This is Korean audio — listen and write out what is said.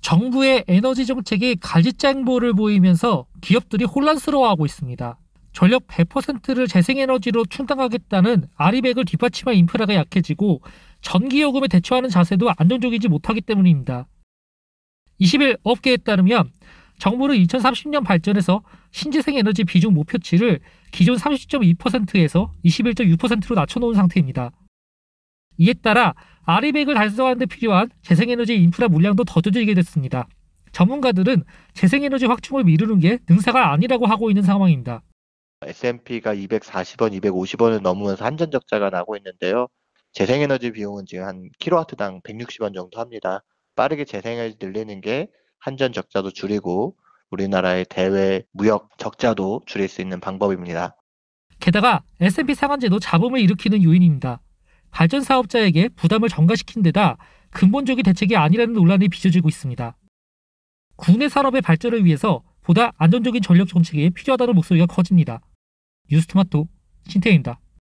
정부의 에너지 정책이 갈짓장보를 보이면서 기업들이 혼란스러워하고 있습니다. 전력 100%를 재생에너지로 충당하겠다는 아리백을 뒷받침한 인프라가 약해지고 전기요금에 대처하는 자세도 안정적이지 못하기 때문입니다. 20일 업계에 따르면 정부는 2030년 발전에서 신재생 에너지 비중 목표치를 기존 30.2%에서 21.6%로 낮춰놓은 상태입니다. 이에 따라 아리백을 달성하는 데 필요한 재생에너지 인프라 물량도 더 줄이게 됐습니다. 전문가들은 재생에너지 확충을 미루는 게 능사가 아니라고 하고 있는 상황입니다. S&P가 240원, 250원을 넘으면서 한전 적자가 나고 있는데요. 재생에너지 비용은 지금 한 킬로와트당 160원 정도 합니다. 빠르게 재생을 늘리는 게 한전 적자도 줄이고 우리나라의 대외 무역 적자도 줄일 수 있는 방법입니다. 게다가 S&P 상한제도 잡음을 일으키는 요인입니다. 발전 사업자에게 부담을 전가시킨 데다 근본적인 대책이 아니라는 논란이 빚어지고 있습니다. 국내 산업의 발전을 위해서 보다 안정적인 전력 정책이 필요하다는 목소리가 커집니다. 뉴스토마토 신태입니다.